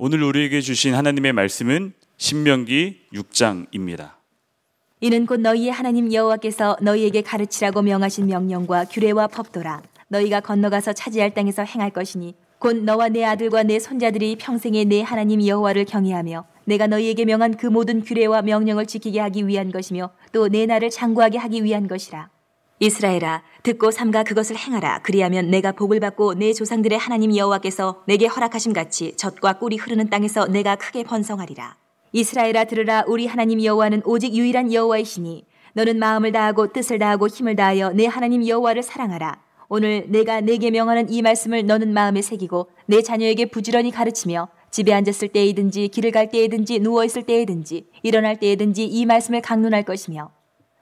오늘 우리에게 주신 하나님의 말씀은 신명기 6장입니다. 이는 곧 너희의 하나님 여호와께서 너희에게 가르치라고 명하신 명령과 규례와 법도라 너희가 건너가서 차지할 땅에서 행할 것이니 곧 너와 내 아들과 내 손자들이 평생에 내 하나님 여호와를 경외하며 내가 너희에게 명한 그 모든 규례와 명령을 지키게 하기 위한 것이며 또내 나를 장구하게 하기 위한 것이라 이스라엘아 듣고 삼가 그것을 행하라 그리하면 내가 복을 받고 내 조상들의 하나님 여호와께서 내게 허락하심 같이 젖과 꿀이 흐르는 땅에서 내가 크게 번성하리라 이스라엘아 들으라 우리 하나님 여호와는 오직 유일한 여호와이시니 너는 마음을 다하고 뜻을 다하고 힘을 다하여 내 하나님 여호와를 사랑하라 오늘 내가 내게 명하는 이 말씀을 너는 마음에 새기고 내 자녀에게 부지런히 가르치며 집에 앉았을 때이든지 길을 갈 때이든지 누워 있을 때이든지 일어날 때이든지 이 말씀을 강론할 것이며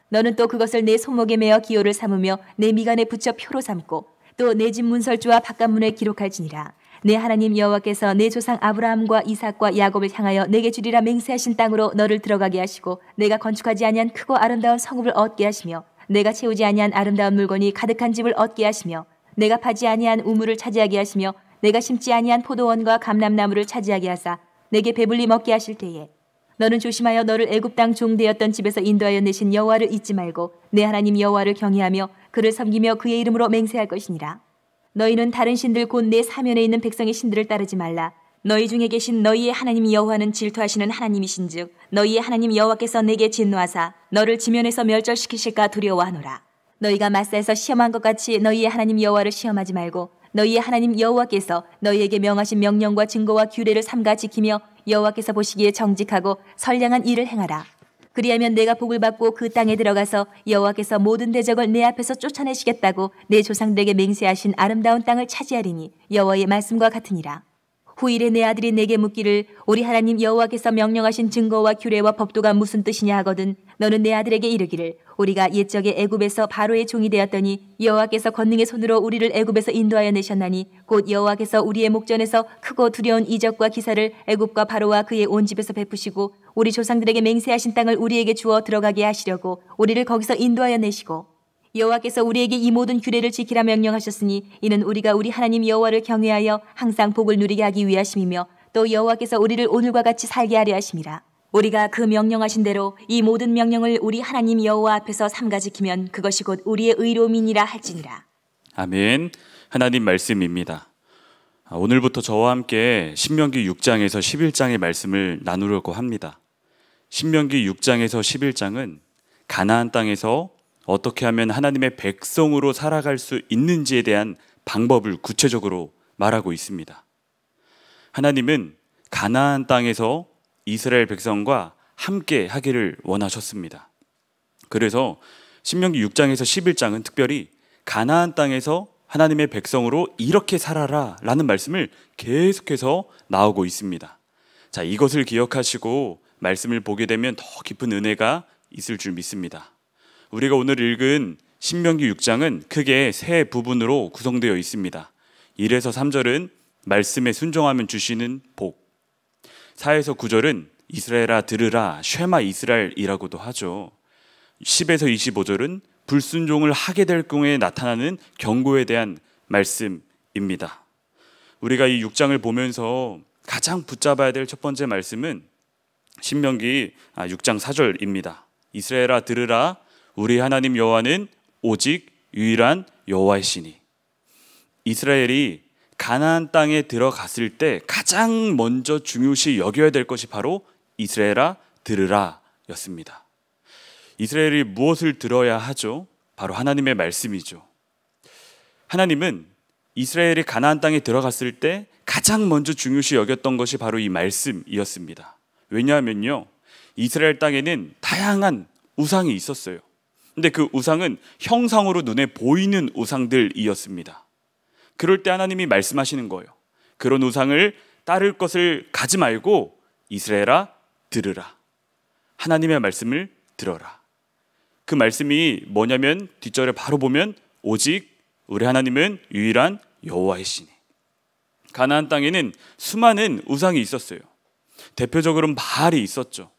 너는 또 그것을 내 손목에 매어 기호를 삼으며 내 미간에 붙여 표로 삼고 또 내 집 문설주와 바깥문에 기록할지니라 내 하나님 여호와께서 내 조상 아브라함과 이삭과 야곱을 향하여 내게 주리라 맹세하신 땅으로 너를 들어가게 하시고 내가 건축하지 아니한 크고 아름다운 성읍을 얻게 하시며 내가 채우지 아니한 아름다운 물건이 가득한 집을 얻게 하시며 내가 파지 아니한 우물을 차지하게 하시며 내가 심지 아니한 포도원과 감람나무를 차지하게 하사 내게 배불리 먹게 하실 때에 너는 조심하여 너를 애굽 땅 종되었던 집에서 인도하여 내신 여호와를 잊지 말고 내 하나님 여호와를 경외하며 그를 섬기며 그의 이름으로 맹세할 것이니라. 너희는 다른 신들 곧 내 사면에 있는 백성의 신들을 따르지 말라. 너희 중에 계신 너희의 하나님 여호와는 질투하시는 하나님이신즉 너희의 하나님 여호와께서 내게 진노하사 너를 지면에서 멸절시키실까 두려워하노라. 너희가 마사에서 시험한 것 같이 너희의 하나님 여호와를 시험하지 말고 너희의 하나님 여호와께서 너희에게 명하신 명령과 증거와 규례를 삼가 지키며 여호와께서 보시기에 정직하고 선량한 일을 행하라. 그리하면 내가 복을 받고 그 땅에 들어가서 여호와께서 모든 대적을 내 앞에서 쫓아내시겠다고 내 조상들에게 맹세하신 아름다운 땅을 차지하리니 여호와의 말씀과 같으니라. 후일에 내 아들이 내게 묻기를 우리 하나님 여호와께서 명령하신 증거와 규례와 법도가 무슨 뜻이냐 하거든 너는 내 아들에게 이르기를 우리가 옛적에 애굽에서 바로의 종이 되었더니 여호와께서 권능의 손으로 우리를 애굽에서 인도하여 내셨나니 곧 여호와께서 우리의 목전에서 크고 두려운 이적과 기사를 애굽과 바로와 그의 온 집에서 베푸시고 우리 조상들에게 맹세하신 땅을 우리에게 주어 들어가게 하시려고 우리를 거기서 인도하여 내시고 여호와께서 우리에게 이 모든 규례를 지키라 명령하셨으니 이는 우리가 우리 하나님 여호와를 경외하여 항상 복을 누리게 하기 위하심이며 또 여호와께서 우리를 오늘과 같이 살게 하려 하심이라. 우리가 그 명령하신 대로 이 모든 명령을 우리 하나님 여호와 앞에서 삼가 지키면 그것이 곧 우리의 의로움이니라 할지니라. 아멘. 하나님 말씀입니다. 아, 오늘부터 저와 함께 신명기 6장에서 11장의 말씀을 나누려고 합니다. 신명기 6장에서 11장은 가나안 땅에서 어떻게 하면 하나님의 백성으로 살아갈 수 있는지에 대한 방법을 구체적으로 말하고 있습니다. 하나님은 가나안 땅에서 이스라엘 백성과 함께 하기를 원하셨습니다. 그래서 신명기 6장에서 11장은 특별히 가나안 땅에서 하나님의 백성으로 이렇게 살아라 라는 말씀을 계속해서 나오고 있습니다. 자, 이것을 기억하시고 말씀을 보게 되면 더 깊은 은혜가 있을 줄 믿습니다. 우리가 오늘 읽은 신명기 6장은 크게 세 부분으로 구성되어 있습니다. 1에서 3절은 말씀에 순종하면 주시는 복, 4에서 9절은 이스라엘아 들으라 쉐마 이스라엘이라고도 하죠. 10에서 25절은 불순종을 하게 될 경우에 나타나는 경고에 대한 말씀입니다. 우리가 이 6장을 보면서 가장 붙잡아야 될 첫 번째 말씀은 신명기 6장 아, 4절입니다. 이스라엘아 들으라 우리 하나님 여호와는 오직 유일한 여호와이시니 이스라엘이 가나안 땅에 들어갔을 때 가장 먼저 중요시 여겨야 될 것이 바로 이스라엘아 들으라였습니다. 이스라엘이 무엇을 들어야 하죠? 바로 하나님의 말씀이죠. 하나님은 이스라엘이 가나안 땅에 들어갔을 때 가장 먼저 중요시 여겼던 것이 바로 이 말씀이었습니다. 왜냐하면요. 이스라엘 땅에는 다양한 우상이 있었어요. 근데 그 우상은 형상으로 눈에 보이는 우상들이었습니다. 그럴 때 하나님이 말씀하시는 거예요. 그런 우상을 따를 것을 가지 말고 이스라엘아 들으라. 하나님의 말씀을 들어라. 그 말씀이 뭐냐면 뒷절에 바로 보면 오직 우리 하나님은 유일한 여호와이시니. 가나안 땅에는 수많은 우상이 있었어요. 대표적으로는 바알이 있었죠.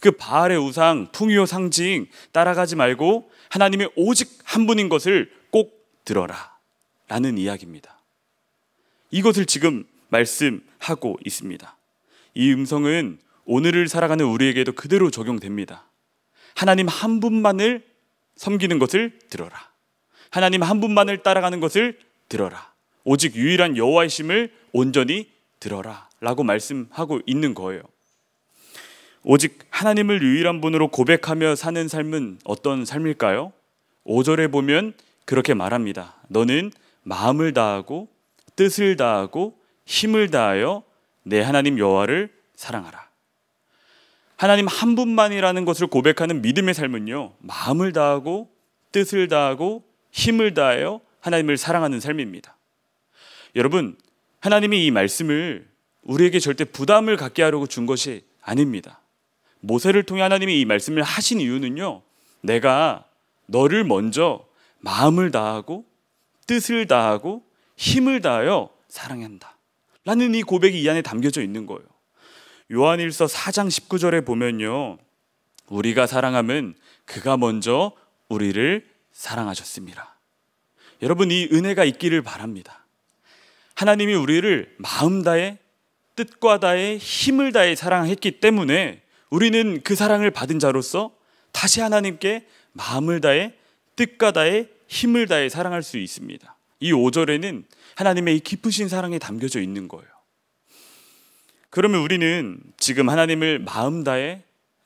그 바알의 우상, 풍요 상징 따라가지 말고 하나님의 오직 한 분인 것을 꼭 들어라. 라는 이야기입니다. 이것을 지금 말씀하고 있습니다. 이 음성은 오늘을 살아가는 우리에게도 그대로 적용됩니다. 하나님 한 분만을 섬기는 것을 들어라. 하나님 한 분만을 따라가는 것을 들어라. 오직 유일한 여호와의 심을 온전히 들어라라고 말씀하고 있는 거예요. 오직 하나님을 유일한 분으로 고백하며 사는 삶은 어떤 삶일까요? 5절에 보면 그렇게 말합니다. 너는 마음을 다하고 뜻을 다하고 힘을 다하여 내 하나님 여호와를 사랑하라. 하나님 한 분만이라는 것을 고백하는 믿음의 삶은요. 마음을 다하고 뜻을 다하고 힘을 다하여 하나님을 사랑하는 삶입니다. 여러분, 하나님이 이 말씀을 우리에게 절대 부담을 갖게 하려고 준 것이 아닙니다. 모세를 통해 하나님이 이 말씀을 하신 이유는요. 내가 너를 먼저 마음을 다하고 뜻을 다하고 힘을 다하여 사랑한다. 라는 이 고백이 이 안에 담겨져 있는 거예요. 요한일서 4장 19절에 보면요. 우리가 사랑함은 그가 먼저 우리를 사랑하셨습니다. 여러분 이 은혜가 있기를 바랍니다. 하나님이 우리를 마음 다해 뜻과 다해 힘을 다해 사랑했기 때문에 우리는 그 사랑을 받은 자로서 다시 하나님께 마음을 다해 뜻과 다해 힘을 다해 사랑할 수 있습니다. 이 5절에는 하나님의 이 깊으신 사랑이 담겨져 있는 거예요. 그러면 우리는 지금 하나님을 마음 다해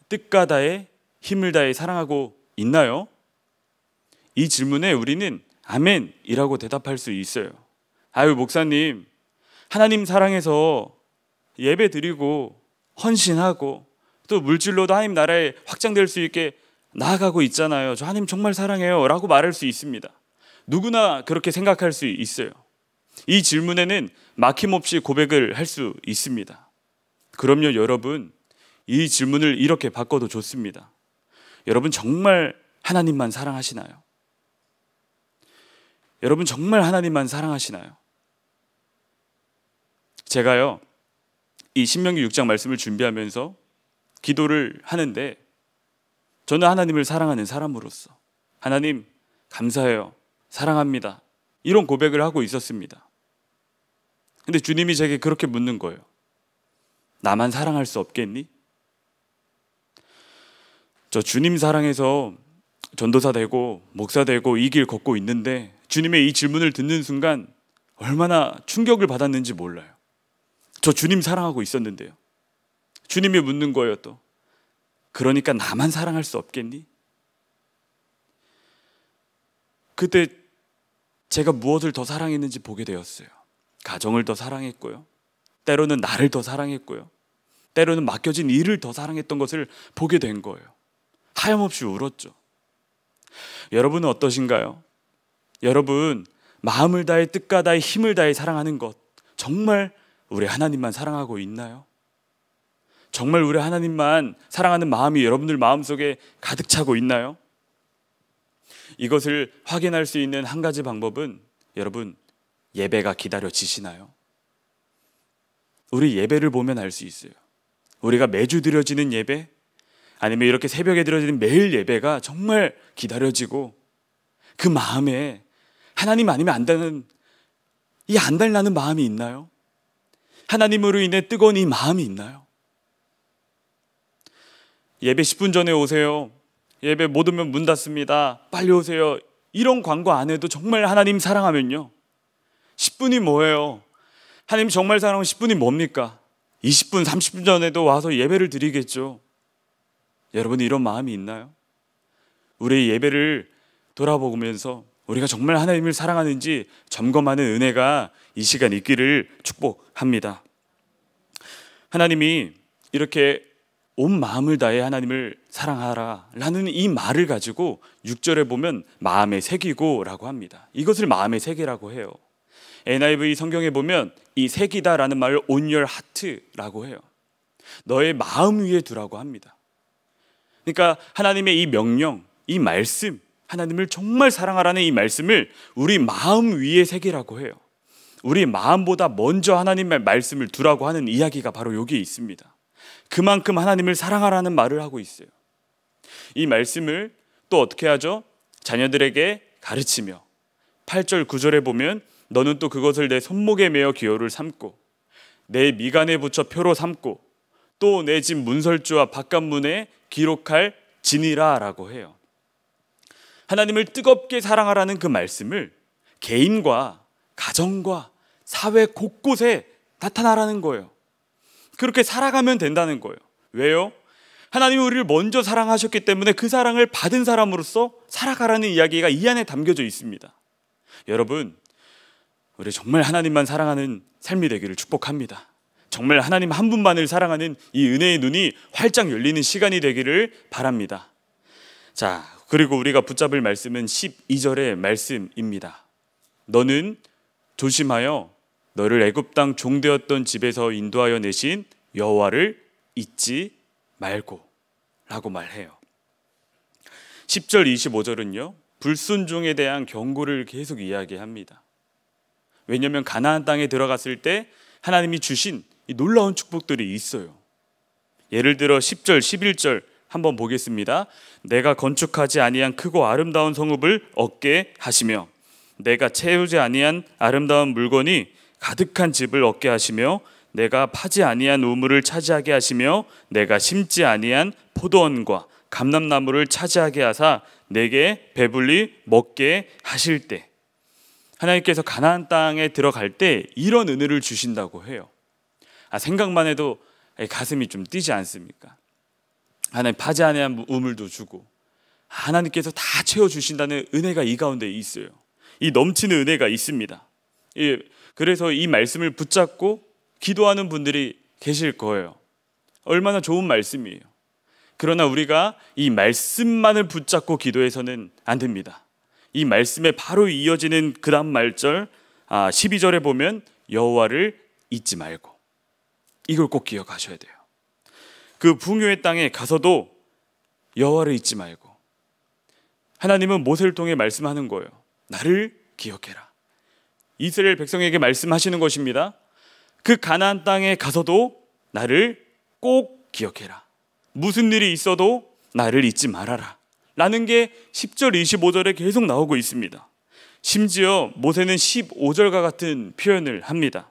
뜻과 다해 힘을 다해 사랑하고 있나요? 이 질문에 우리는 아멘이라고 대답할 수 있어요. 아유 목사님 하나님 사랑해서 예배 드리고 헌신하고 또 물질로도 하나님 나라에 확장될 수 있게 나아가고 있잖아요. 저 하나님 정말 사랑해요. 라고 말할 수 있습니다. 누구나 그렇게 생각할 수 있어요. 이 질문에는 막힘없이 고백을 할 수 있습니다. 그럼요, 여러분. 이 질문을 이렇게 바꿔도 좋습니다. 여러분 정말 하나님만 사랑하시나요? 여러분 정말 하나님만 사랑하시나요? 제가요, 이 신명기 6장 말씀을 준비하면서 기도를 하는데 저는 하나님을 사랑하는 사람으로서 하나님 감사해요. 사랑합니다. 이런 고백을 하고 있었습니다. 근데 주님이 제게 그렇게 묻는 거예요. 나만 사랑할 수 없겠니? 저 주님 사랑해서 전도사 되고 목사 되고 이 길 걷고 있는데 주님의 이 질문을 듣는 순간 얼마나 충격을 받았는지 몰라요. 저 주님 사랑하고 있었는데요. 주님이 묻는 거예요 또. 그러니까 나만 사랑할 수 없겠니? 그때 제가 무엇을 더 사랑했는지 보게 되었어요. 가정을 더 사랑했고요. 때로는 나를 더 사랑했고요. 때로는 맡겨진 일을 더 사랑했던 것을 보게 된 거예요. 하염없이 울었죠. 여러분은 어떠신가요? 여러분, 마음을 다해 뜻과 다해 힘을 다해 사랑하는 것 정말 우리 하나님만 사랑하고 있나요? 정말 우리 하나님만 사랑하는 마음이 여러분들 마음속에 가득 차고 있나요? 이것을 확인할 수 있는 한 가지 방법은 여러분 예배가 기다려지시나요? 우리 예배를 보면 알 수 있어요. 우리가 매주 드려지는 예배 아니면 이렇게 새벽에 드려지는 매일 예배가 정말 기다려지고 그 마음에 하나님 아니면 안다는 이 안달나는 마음이 있나요? 하나님으로 인해 뜨거운 이 마음이 있나요? 예배 10분 전에 오세요. 예배 못 오면 문 닫습니다. 빨리 오세요. 이런 광고 안 해도 정말 하나님 사랑하면요. 10분이 뭐예요? 하나님 정말 사랑하면 10분이 뭡니까? 20분, 30분 전에도 와서 예배를 드리겠죠. 여러분 이런 마음이 있나요? 우리 예배를 돌아보면서 우리가 정말 하나님을 사랑하는지 점검하는 은혜가 이 시간 있기를 축복합니다. 하나님이 이렇게 온 마음을 다해 하나님을 사랑하라 라는 이 말을 가지고 6절에 보면 마음의 색이고 라고 합니다. 이것을 마음의 색이라고 해요. NIV 성경에 보면 이 색이다 라는 말을 on your heart라고 해요. 너의 마음 위에 두라고 합니다. 그러니까 하나님의 이 명령, 이 말씀, 하나님을 정말 사랑하라는 이 말씀을 우리 마음 위에 새기라고 해요. 우리 마음보다 먼저 하나님의 말씀을 두라고 하는 이야기가 바로 여기에 있습니다. 그만큼 하나님을 사랑하라는 말을 하고 있어요. 이 말씀을 또 어떻게 하죠? 자녀들에게 가르치며 8절 9절에 보면 너는 또 그것을 내 손목에 매어 기호를 삼고 내 미간에 붙여 표로 삼고 또 내 집 문설주와 바깥문에 기록할 지니라라고 해요. 하나님을 뜨겁게 사랑하라는 그 말씀을 개인과 가정과 사회 곳곳에 나타나라는 거예요. 그렇게 살아가면 된다는 거예요. 왜요? 하나님이 우리를 먼저 사랑하셨기 때문에 그 사랑을 받은 사람으로서 살아가라는 이야기가 이 안에 담겨져 있습니다. 여러분, 우리 정말 하나님만 사랑하는 삶이 되기를 축복합니다. 정말 하나님 한 분만을 사랑하는 이 은혜의 눈이 활짝 열리는 시간이 되기를 바랍니다. 자, 그리고 우리가 붙잡을 말씀은 12절의 말씀입니다. 너는 조심하여 너를 애굽 땅 종되었던 집에서 인도하여 내신 여호와를 잊지 말고 라고 말해요. 10절 25절은요. 불순종에 대한 경고를 계속 이야기합니다. 왜냐하면 가나안 땅에 들어갔을 때 하나님이 주신 놀라운 축복들이 있어요. 예를 들어 10절 11절 한번 보겠습니다. 내가 건축하지 아니한 크고 아름다운 성읍을 얻게 하시며 내가 채우지 아니한 아름다운 물건이 가득한 집을 얻게 하시며 내가 파지 아니한 우물을 차지하게 하시며 내가 심지 아니한 포도원과 감람나무를 차지하게 하사 내게 배불리 먹게 하실 때 하나님께서 가나안 땅에 들어갈 때 이런 은혜를 주신다고 해요. 아 생각만 해도 가슴이 좀 뛰지 않습니까? 하나님 파지 아니한 우물도 주고 하나님께서 다 채워 주신다는 은혜가 이 가운데 있어요. 이 넘치는 은혜가 있습니다. 이 그래서 이 말씀을 붙잡고 기도하는 분들이 계실 거예요. 얼마나 좋은 말씀이에요. 그러나 우리가 이 말씀만을 붙잡고 기도해서는 안 됩니다. 이 말씀에 바로 이어지는 그 다음 말절 아, 12절에 보면 여호와를 잊지 말고 이걸 꼭 기억하셔야 돼요. 그 풍요의 땅에 가서도 여호와를 잊지 말고 하나님은 모세를 통해 말씀하는 거예요. 나를 기억해라. 이스라엘 백성에게 말씀하시는 것입니다. 그 가나안 땅에 가서도 나를 꼭 기억해라. 무슨 일이 있어도 나를 잊지 말아라. 라는 게 10절 25절에 계속 나오고 있습니다. 심지어 모세는 15절과 같은 표현을 합니다.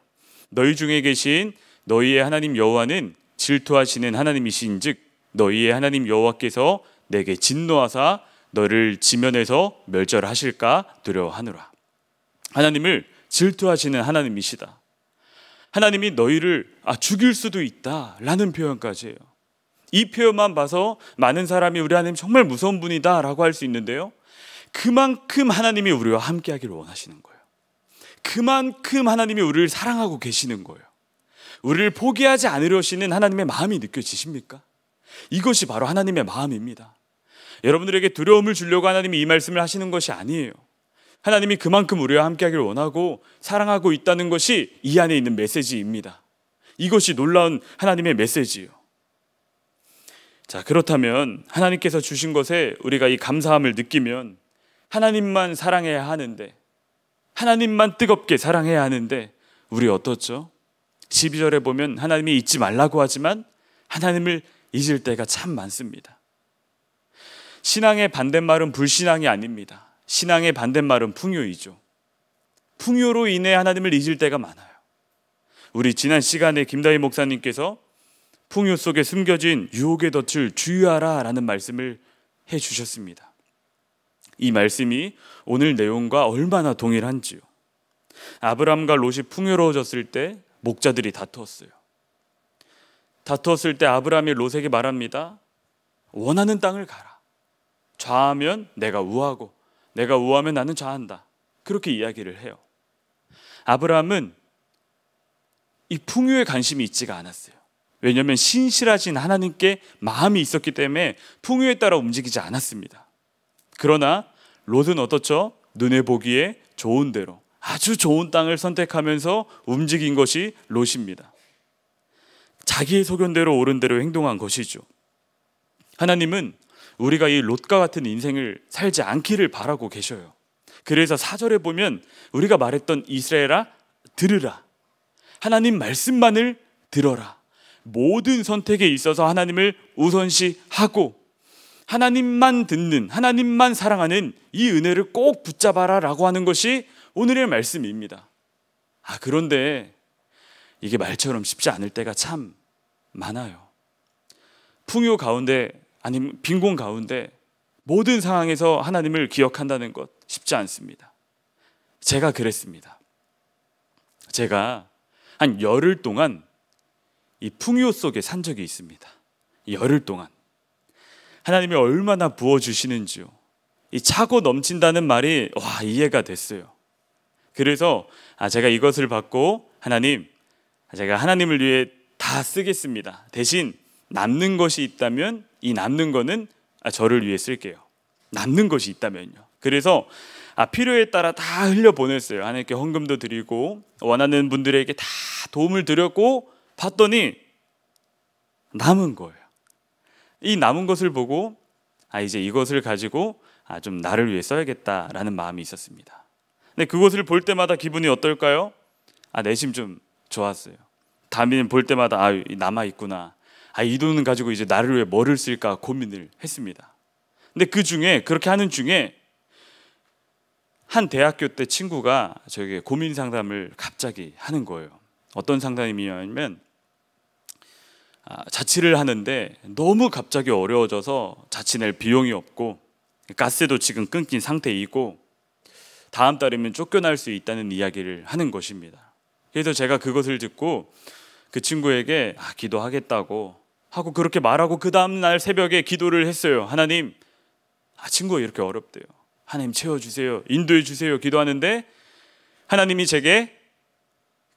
너희 중에 계신 너희의 하나님 여호와는 질투하시는 하나님이신즉 너희의 하나님 여호와께서 내게 진노하사 너를 지면에서 멸절하실까 두려워하노라. 하나님을 질투하시는 하나님이시다. 하나님이 너희를 아, 죽일 수도 있다. 라는 표현까지 해요. 이 표현만 봐서 많은 사람이 우리 하나님 정말 무서운 분이다. 라고 할 수 있는데요. 그만큼 하나님이 우리와 함께 하기를 원하시는 거예요. 그만큼 하나님이 우리를 사랑하고 계시는 거예요. 우리를 포기하지 않으려시는 하나님의 마음이 느껴지십니까? 이것이 바로 하나님의 마음입니다. 여러분들에게 두려움을 주려고 하나님이 이 말씀을 하시는 것이 아니에요. 하나님이 그만큼 우리와 함께하기를 원하고 사랑하고 있다는 것이 이 안에 있는 메시지입니다. 이것이 놀라운 하나님의 메시지요. 자, 그렇다면 하나님께서 주신 것에 우리가 이 감사함을 느끼면 하나님만 사랑해야 하는데 하나님만 뜨겁게 사랑해야 하는데 우리 어떻죠? 12절에 보면 하나님이 잊지 말라고 하지만 하나님을 잊을 때가 참 많습니다. 신앙의 반대말은 불신앙이 아닙니다. 신앙의 반대말은 풍요이죠. 풍요로 인해 하나님을 잊을 때가 많아요. 우리 지난 시간에 김다희 목사님께서 풍요 속에 숨겨진 유혹의 덫을 주의하라 라는 말씀을 해 주셨습니다. 이 말씀이 오늘 내용과 얼마나 동일한지요. 아브람과 롯이 풍요로워졌을 때 목자들이 다투었어요. 다투었을 때 아브람이 롯에게 말합니다. 원하는 땅을 가라. 좌하면 내가 우하고 내가 우하면 나는 좌한다. 그렇게 이야기를 해요. 아브라함은 이 풍요에 관심이 있지가 않았어요. 왜냐하면 신실하신 하나님께 마음이 있었기 때문에 풍요에 따라 움직이지 않았습니다. 그러나 롯은 어떻죠? 눈에 보기에 좋은 대로 아주 좋은 땅을 선택하면서 움직인 것이 롯입니다. 자기의 소견대로 옳은 대로 행동한 것이죠. 하나님은 우리가 이 롯과 같은 인생을 살지 않기를 바라고 계셔요. 그래서 사절에 보면 우리가 말했던 이스라엘아 들으라. 하나님 말씀만을 들어라. 모든 선택에 있어서 하나님을 우선시하고 하나님만 듣는 하나님만 사랑하는 이 은혜를 꼭 붙잡아라라고 하는 것이 오늘의 말씀입니다. 아 그런데 이게 말처럼 쉽지 않을 때가 참 많아요. 풍요 가운데 아니면 빈곤 가운데 모든 상황에서 하나님을 기억한다는 것 쉽지 않습니다. 제가 그랬습니다. 제가 한 열흘 동안 이 풍요 속에 산 적이 있습니다. 열흘 동안 하나님이 얼마나 부어 주시는지요. 이 차고 넘친다는 말이 와 이해가 됐어요. 그래서 아 제가 이것을 받고 하나님 아, 제가 하나님을 위해 다 쓰겠습니다. 대신 남는 것이 있다면 이 남는 거는 아, 저를 위해 쓸게요. 남는 것이 있다면요. 그래서 아, 필요에 따라 다 흘려 보냈어요. 하나님께 헌금도 드리고 원하는 분들에게 다 도움을 드렸고 봤더니 남은 거예요. 이 남은 것을 보고 아 이제 이것을 가지고 아좀 나를 위해 써야겠다라는 마음이 있었습니다. 근데 그것을 볼 때마다 기분이 어떨까요? 아 내심 좀 좋았어요. 담임 볼 때마다 아 남아 있구나. 아, 이 돈은 가지고 이제 나를 위해 뭐를 쓸까 고민을 했습니다. 근데 그 중에 그렇게 하는 중에 한 대학교 때 친구가 저에게 고민 상담을 갑자기 하는 거예요. 어떤 상담이냐면 아, 자취를 하는데 너무 갑자기 어려워져서 자취낼 비용이 없고 가스도 지금 끊긴 상태이고 다음 달이면 쫓겨날 수 있다는 이야기를 하는 것입니다. 그래서 제가 그것을 듣고 그 친구에게 아, 기도하겠다고 하고 그렇게 말하고 그 다음 날 새벽에 기도를 했어요. 하나님, 아 친구 이렇게 어렵대요. 하나님 채워 주세요. 인도해 주세요. 기도하는데 하나님이 제게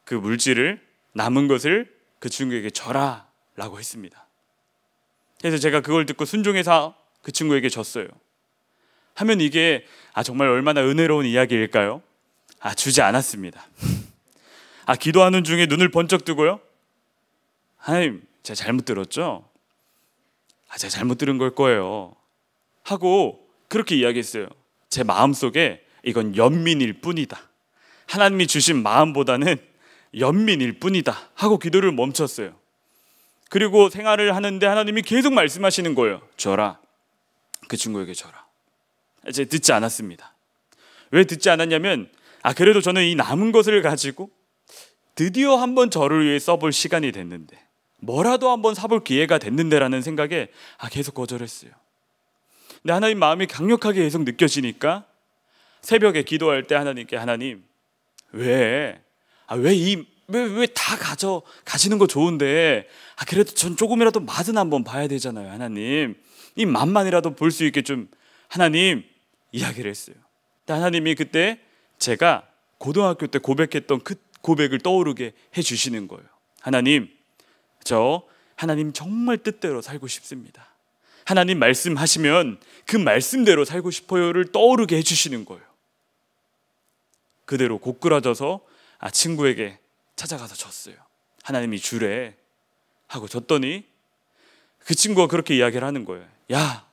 그 물질을 남은 것을 그 친구에게 줘라라고 했습니다. 그래서 제가 그걸 듣고 순종해서 그 친구에게 줬어요. 하면 이게 아 정말 얼마나 은혜로운 이야기일까요? 아 주지 않았습니다. 아 기도하는 중에 눈을 번쩍 뜨고요. 하나님 제가 잘못 들었죠? 아 제가 잘못 들은 걸 거예요. 하고 그렇게 이야기했어요. 제 마음 속에 이건 연민일 뿐이다. 하나님이 주신 마음보다는 연민일 뿐이다. 하고 기도를 멈췄어요. 그리고 생활을 하는데 하나님이 계속 말씀하시는 거예요. 줘라. 그 친구에게 줘라. 제 듣지 않았습니다. 왜 듣지 않았냐면 아 그래도 저는 이 남은 것을 가지고 드디어 한번 저를 위해 써볼 시간이 됐는데 뭐라도 한번 사볼 기회가 됐는데라는 생각에 아, 계속 거절했어요. 근데 하나님 마음이 강력하게 계속 느껴지니까 새벽에 기도할 때 하나님께 하나님 왜? 아, 왜 이, 왜, 왜 다 가져, 가시는 거 좋은데, 아, 그래도 전 조금이라도 맛은 한번 봐야 되잖아요, 하나님. 이 맛만이라도 볼 수 있게 좀, 하나님, 이야기를 했어요. 하나님이 그때 제가 고등학교 때 고백했던 그 고백을 떠오르게 해주시는 거예요. 하나님, 저 하나님 정말 뜻대로 살고 싶습니다. 하나님 말씀하시면 그 말씀대로 살고 싶어요를 떠오르게 해주시는 거예요. 그대로 고꾸라져서 아 친구에게 찾아가서 졌어요. 하나님이 주래 하고 졌더니 그 친구가 그렇게 이야기를 하는 거예요. 야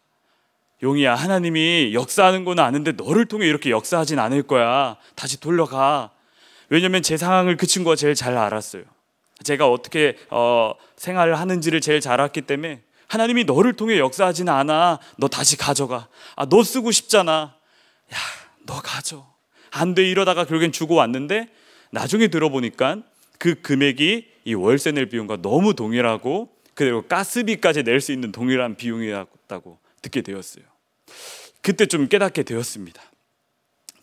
용이야 하나님이 역사하는 건 아는데 너를 통해 이렇게 역사하진 않을 거야. 다시 돌려가. 왜냐면 제 상황을 그 친구가 제일 잘 알았어요. 제가 어떻게 어, 생활을 하는지를 제일 잘 알았기 때문에 하나님이 너를 통해 역사하지는 않아. 너 다시 가져가. 아, 너 쓰고 싶잖아. 야, 너 가져. 안 돼. 이러다가 결국엔 주고 왔는데 나중에 들어보니까 그 금액이 이 월세 낼 비용과 너무 동일하고 그리고 가스비까지 낼 수 있는 동일한 비용이었다고 듣게 되었어요. 그때 좀 깨닫게 되었습니다.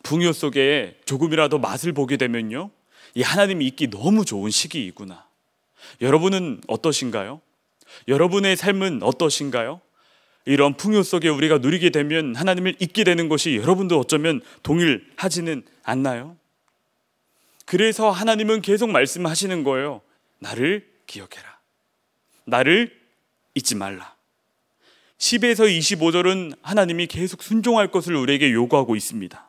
풍요 속에 조금이라도 맛을 보게 되면요. 이 하나님이 있기 너무 좋은 시기이구나. 여러분은 어떠신가요? 여러분의 삶은 어떠신가요? 이런 풍요 속에 우리가 누리게 되면 하나님을 잊게 되는 것이 여러분도 어쩌면 동일하지는 않나요? 그래서 하나님은 계속 말씀하시는 거예요. 나를 기억해라. 나를 잊지 말라. 10에서 25절은 하나님이 계속 순종할 것을 우리에게 요구하고 있습니다.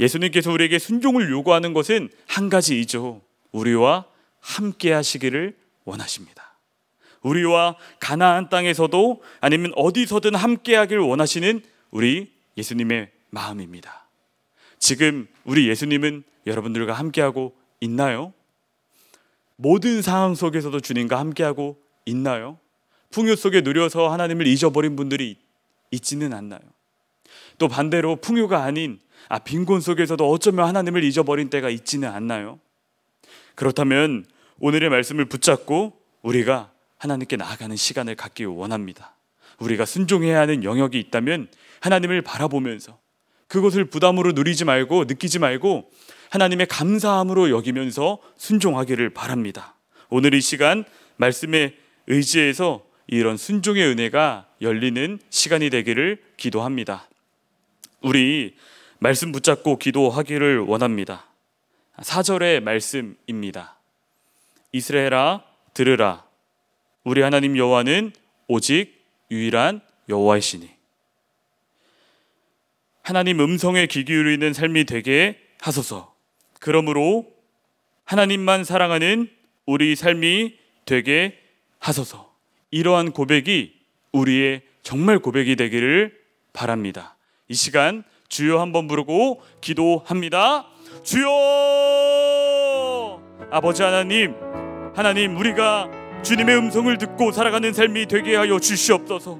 예수님께서 우리에게 순종을 요구하는 것은 한 가지이죠. 우리와 함께 하시기를 원하십니다. 우리와 가나안 땅에서도 아니면 어디서든 함께 하길 원하시는 우리 예수님의 마음입니다. 지금 우리 예수님은 여러분들과 함께하고 있나요? 모든 상황 속에서도 주님과 함께하고 있나요? 풍요 속에 누려서 하나님을 잊어버린 분들이 있지는 않나요? 또 반대로 풍요가 아닌 아 빈곤 속에서도 어쩌면 하나님을 잊어버린 때가 있지는 않나요? 그렇다면 오늘의 말씀을 붙잡고 우리가 하나님께 나아가는 시간을 갖기 원합니다. 우리가 순종해야 하는 영역이 있다면 하나님을 바라보면서 그것을 부담으로 누리지 말고 느끼지 말고 하나님의 감사함으로 여기면서 순종하기를 바랍니다. 오늘 이 시간 말씀에 의지해서 이런 순종의 은혜가 열리는 시간이 되기를 기도합니다. 우리 말씀 붙잡고 기도하기를 원합니다. 4절의 말씀입니다. 이스라엘아 들으라 우리 하나님 여호와는 오직 유일한 여호와이시니 하나님 음성에 귀 기울이는 삶이 되게 하소서. 그러므로 하나님만 사랑하는 우리 삶이 되게 하소서. 이러한 고백이 우리의 정말 고백이 되기를 바랍니다. 이 시간 주여 한번 부르고 기도합니다. 주여 아버지 하나님 하나님 우리가 주님의 음성을 듣고 살아가는 삶이 되게 하여 주시옵소서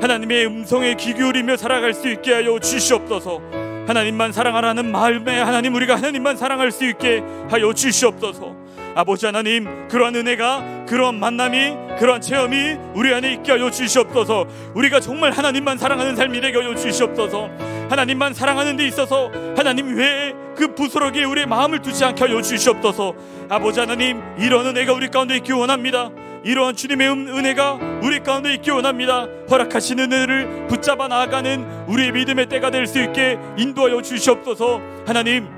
하나님의 음성에 귀 기울이며 살아갈 수 있게 하여 주시옵소서 하나님만 사랑하라는 마음에 하나님 우리가 하나님만 사랑할 수 있게 하여 주시옵소서 아버지 하나님 그러한 은혜가 그러한 만남이 그러한 체험이 우리 안에 있게 하여 주시옵소서 우리가 정말 하나님만 사랑하는 삶이 되게 하여 주시옵소서 하나님만 사랑하는 데 있어서 하나님 외에 그 부스러기에 우리의 마음을 두지 않게 하여 주시옵소서 아버지 하나님 이런 은혜가 우리 가운데 있기 원합니다 이러한 주님의 음, 은혜가 우리 가운데 있기 원합니다. 허락하신 은혜를 붙잡아 나아가는 우리의 믿음의 때가 될 수 있게 인도하여 주시옵소서. 하나님,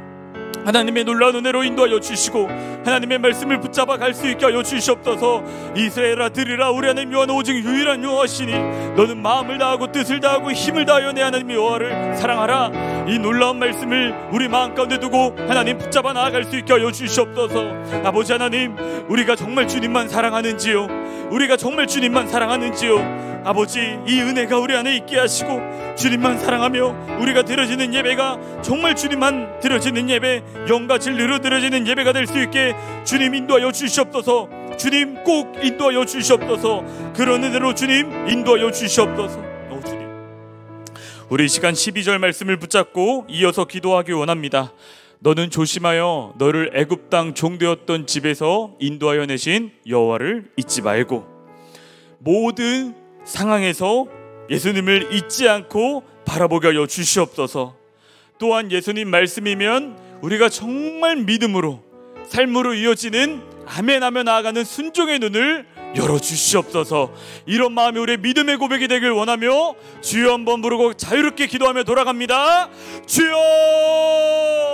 하나님의 놀라운 은혜로 인도하여 주시고 하나님의 말씀을 붙잡아 갈 수 있게 하여 주시옵소서 이스라엘아 들으라 우리 하나님 여호 오직 유일한 요하시니 너는 마음을 다하고 뜻을 다하고 힘을 다하여 내 하나님 여호와를 사랑하라 이 놀라운 말씀을 우리 마음 가운데 두고 하나님 붙잡아 나아갈 수 있게 하여 주시옵소서 아버지 하나님 우리가 정말 주님만 사랑하는지요 우리가 정말 주님만 사랑하는지요. 아버지, 이 은혜가 우리 안에 있게 하시고 주님만 사랑하며 우리가 드려지는 예배가 정말 주님만 드려지는 예배, 영과 진리로 드려지는 예배가 될 수 있게 주님 인도하여 주시옵소서. 주님 꼭 인도하여 주시옵소서. 그런 은혜로 주님 인도하여 주시옵소서. 오 주님. 우리 시간 12절 말씀을 붙잡고 이어서 기도하기 원합니다. 너는 조심하여 너를 애굽 땅 종되었던 집에서 인도하여 내신 여호와를 잊지 말고 모든 상황에서 예수님을 잊지 않고 바라보게 하여 주시옵소서. 또한 예수님 말씀이면 우리가 정말 믿음으로 삶으로 이어지는 아멘하며 나아가는 순종의 눈을 열어 주시옵소서. 이런 마음이 우리의 믿음의 고백이 되길 원하며 주여 한 번 부르고 자유롭게 기도하며 돌아갑니다. 주여!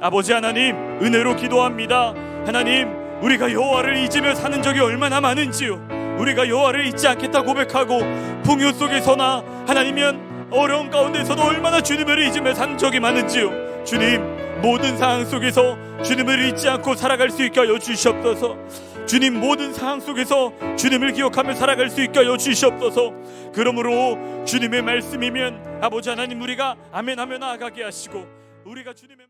아버지 하나님 은혜로 기도합니다. 하나님 우리가 여호와를 잊으며 사는 적이 얼마나 많은지요. 우리가 여호와를 잊지 않겠다 고백하고 풍요 속에서나 하나님은 어려운 가운데서도 얼마나 주님을 잊으며 산 적이 많은지요. 주님 모든 상황 속에서 주님을 잊지 않고 살아갈 수 있게 하여 주시옵소서. 주님 모든 상황 속에서 주님을 기억하며 살아갈 수 있게 하여 주시옵소서. 그러므로 주님의 말씀이면 아버지 하나님 우리가 아멘하며 나아가게 하시고 우리가 주님의 말...